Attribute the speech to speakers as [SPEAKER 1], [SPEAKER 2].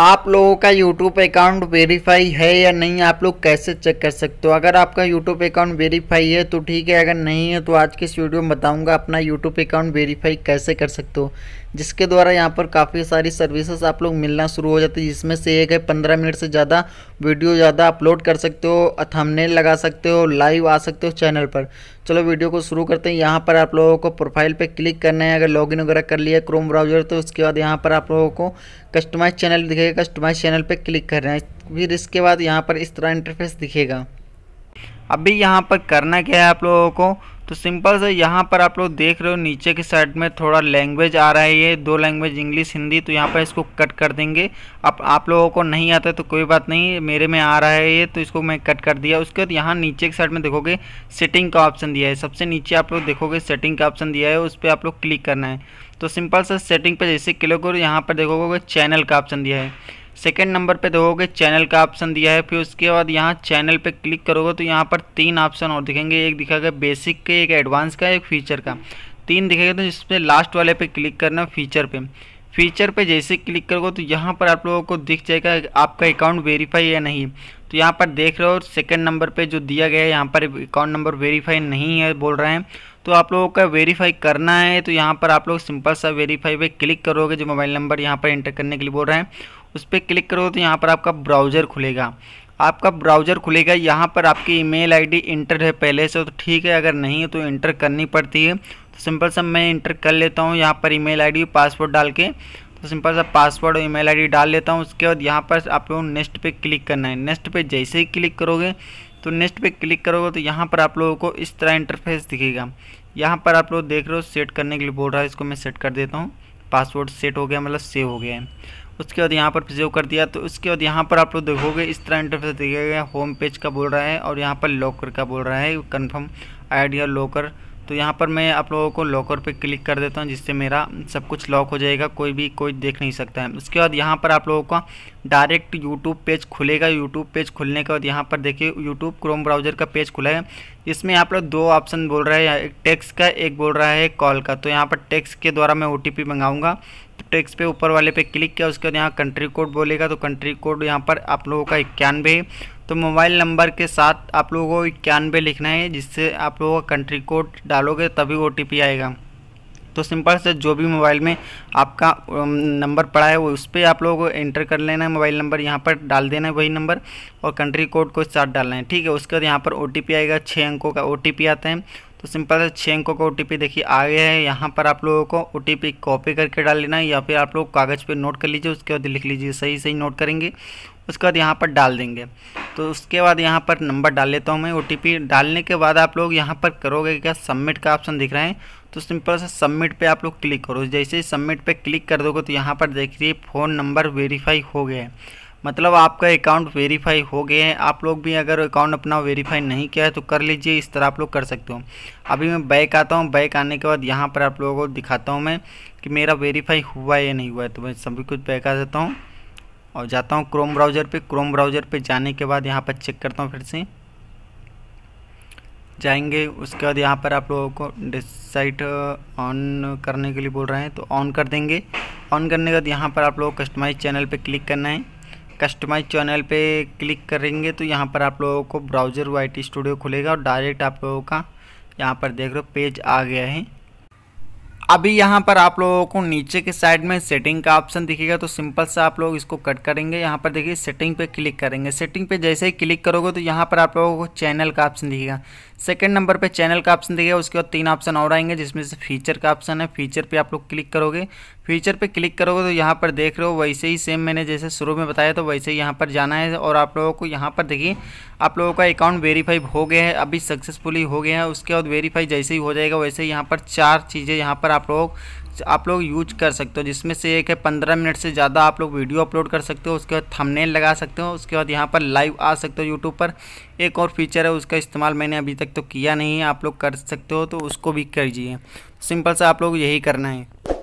[SPEAKER 1] आप लोगों का यूट्यूब अकाउंट वेरीफाई है या नहीं आप लोग कैसे चेक कर सकते हो अगर आपका यूट्यूब अकाउंट वेरीफाई है तो ठीक है अगर नहीं है तो आज के इस वीडियो में बताऊंगा अपना यूट्यूब अकाउंट वेरीफाई कैसे कर सकते हो जिसके द्वारा यहाँ पर काफ़ी सारी सर्विसेज आप लोग मिलना शुरू हो जाती है जिसमें से एक है पंद्रह मिनट से ज़्यादा वीडियो ज़्यादा अपलोड कर सकते हो थंबनेल लगा सकते हो लाइव आ सकते हो चैनल पर चलो वीडियो को शुरू करते हैं यहाँ पर आप लोगों को प्रोफाइल पर क्लिक करना है अगर लॉगिन वगैरह कर लिया क्रोम ब्राउजर तो उसके बाद यहाँ पर आप लोगों को कस्टमाइज चैनल दिखेगा कस्टमाइज चैनल पर क्लिक करना है फिर इसके बाद यहाँ पर इस तरह इंटरफेस दिखेगा अभी यहाँ पर करना क्या है आप लोगों को तो सिंपल से यहाँ पर आप लोग देख रहे हो नीचे की साइड में थोड़ा लैंग्वेज आ रहा है ये दो लैंग्वेज इंग्लिश हिंदी तो यहाँ पर इसको कट कर देंगे अब आप लोगों को नहीं आता तो कोई बात नहीं मेरे में आ रहा है ये तो इसको मैं कट कर दिया उसके बाद यहाँ नीचे की साइड में देखोगे सेटिंग का ऑप्शन दिया है सबसे नीचे आप लोग देखोगे सेटिंग का ऑप्शन दिया है उस पर आप लोग क्लिक करना है तो सिंपल सा सेटिंग पर जैसे क्लिक करो यहाँ पर देखोगे चैनल का ऑप्शन दिया है सेकेंड नंबर पे देखोगे चैनल का ऑप्शन दिया है फिर उसके बाद यहाँ चैनल पे क्लिक करोगे तो यहाँ पर तीन ऑप्शन और दिखेंगे एक दिखा गया बेसिक के एक एडवांस का एक फीचर का तीन दिखेगा तो इसमें लास्ट वाले पे क्लिक करना फीचर पे फीचर पे जैसे क्लिक करोगे तो यहाँ पर आप लोगों को दिख जाएगा आपका अकाउंट वेरीफाई या नहीं तो यहाँ पर देख रहे हो सेकेंड नंबर पर जो दिया गया है यहाँ पर अकाउंट नंबर वेरीफाई नहीं है बोल रहे हैं तो आप लोगों का वेरीफाई करना है तो यहाँ पर आप लोग सिंपल सा वेरीफाई पे क्लिक करोगे जो मोबाइल नंबर यहाँ पर एंटर करने के लिए बोल रहे हैं उस पर क्लिक करोगे तो यहाँ पर आपका ब्राउज़र खुलेगा आपका ब्राउज़र खुलेगा यहाँ पर आपकी ईमेल आईडी इंटर है पहले से तो ठीक है अगर नहीं है तो इंटर करनी पड़ती है तो सिंपल सा मैं इंटर कर लेता हूँ यहाँ पर ईमेल आईडी पासवर्ड डाल के तो सिंपल सा पासवर्ड और ईमेल आईडी डाल लेता हूँ उसके बाद यहाँ पर आपको नेक्स्ट पे क्लिक करना है नेक्स्ट पे जैसे ही क्लिक करोगे तो नेक्स्ट पे क्लिक करोगे तो यहाँ पर आप लोगों को इस तरह इंटरफेस दिखेगा यहाँ पर आप लोग देख रहे हो सेट करने के लिए बोल रहा है इसको मैं सेट कर देता हूँ पासवर्ड सेट हो गया मतलब सेव हो गया है उसके बाद यहाँ पर प्रिजर्व कर दिया तो उसके बाद यहाँ पर आप लोग देखोगे इस तरह इंटरफेस गया होम पेज का बोल रहा है और यहाँ पर लॉकर का बोल रहा है कन्फर्म आइडिया लॉकर तो यहाँ पर मैं आप लोगों को लॉकर पे क्लिक कर देता हूँ जिससे मेरा सब कुछ लॉक हो जाएगा कोई भी कोई देख नहीं सकता है उसके बाद यहाँ पर आप लोगों का डायरेक्ट यूट्यूब पेज खुलेगा यूट्यूब पेज खुलने के बाद यहाँ पर देखिए यूट्यूब क्रोम ब्राउज़र का पेज खुला है इसमें आप लोग दो ऑप्शन बोल रहे हैं एक टेक्स का एक बोल रहा है कॉल का तो यहाँ पर टेक्स के द्वारा मैं ओ टी मंगाऊँगा टेक्स पे ऊपर वाले पे क्लिक किया उसके बाद यहाँ कंट्री कोड बोलेगा तो कंट्री कोड यहाँ पर आप लोगों का इक्यानवे तो मोबाइल नंबर के साथ आप लोगों को इक्यानवे लिखना है जिससे आप लोगों का कंट्री कोड डालोगे तभी ओ आएगा तो सिंपल से जो भी मोबाइल में आपका नंबर um, पड़ा है वो उस पर आप लोगों को एंटर कर लेना है मोबाइल नंबर यहाँ पर डाल देना है वही नंबर और कंट्री कोड को साथ डालना है ठीक है उसके बाद यहाँ पर ओ आएगा छः अंकों का ओ आता है तो सिंपल छः अंकों का ओ देखिए आ गया है यहाँ पर आप लोगों को ओ कॉपी करके डाल लेना है या फिर आप लोग कागज़ पर नोट कर लीजिए उसके बाद लिख लीजिए सही सही नोट करेंगे उसके बाद यहाँ पर डाल देंगे तो उसके बाद यहाँ पर नंबर डाल लेता हूँ मैं ओ डालने के बाद आप लोग यहाँ पर करोगे क्या सबमिट का ऑप्शन दिख रहा है तो सिंपल से सबमिट पे आप लोग क्लिक करो जैसे ही सबमिट पे क्लिक कर दोगे तो यहाँ पर देखिए फ़ोन नंबर वेरीफाई हो गया है मतलब आपका अकाउंट वेरीफाई हो गए हैं आप लोग भी अगर अकाउंट अपना वेरीफाई नहीं किया है तो कर लीजिए इस तरह आप लोग कर सकते हो अभी मैं बैक आता हूँ बैक आने के बाद यहाँ पर आप लोगों को दिखाता हूँ मैं कि मेरा वेरीफाई हुआ है या नहीं हुआ है तो मैं सभी कुछ बैक आ जाता हूँ और जाता हूँ क्रोम ब्राउज़र पर क्रोम ब्राउज़र पर जाने के बाद यहाँ पर चेक करता हूँ फिर से जाएंगे उसके बाद यहाँ पर आप लोगों को डिसाइट ऑन uh, करने के लिए बोल रहे हैं तो ऑन कर देंगे ऑन करने के बाद यहाँ पर आप लोगों को कस्टमाइज चैनल पर क्लिक करना है कस्टमाइज चैनल पे क्लिक करेंगे तो यहाँ पर आप लोगों को ब्राउज़र वाई स्टूडियो खुलेगा और डायरेक्ट आप लोगों का यहाँ पर देख रहे हो पेज आ गया है अभी यहाँ पर आप लोगों को नीचे के साइड में सेटिंग का ऑप्शन दिखेगा तो सिंपल सा आप लोग इसको कट करेंगे यहाँ पर देखिए सेटिंग पे क्लिक करेंगे सेटिंग पे जैसे ही क्लिक करोगे तो यहाँ पर आप लोगों को चैनल का ऑप्शन दिखेगा सेकंड नंबर पे चैनल का ऑप्शन दिखेगा उसके बाद तीन ऑप्शन और आएंगे जिसमें से फीचर का ऑप्शन है फीचर पर आप लोग क्लिक करोगे फीचर पर क्लिक करोगे तो यहाँ पर देख रहे हो वैसे ही सेम मैंने जैसे शुरू में बताया तो वैसे ही यहाँ पर जाना है और आप लोगों को यहाँ पर देखिए आप लोगों का अकाउंट वेरीफाई हो गया है अभी सक्सेसफुली हो गया है उसके बाद वेरीफाई जैसे ही हो जाएगा वैसे ही यहाँ पर चार चीज़ें यहाँ पर आप लोग आप लोग यूज कर सकते हो जिसमें से एक है पंद्रह मिनट से ज़्यादा आप लोग वीडियो अपलोड कर सकते हो उसके बाद थंबनेल लगा सकते हो उसके बाद यहाँ पर लाइव आ सकते हो यूट्यूब पर एक और फीचर है उसका इस्तेमाल मैंने अभी तक तो किया नहीं है आप लोग कर सकते हो तो उसको भी करिए सिंपल सा आप लोग यही करना है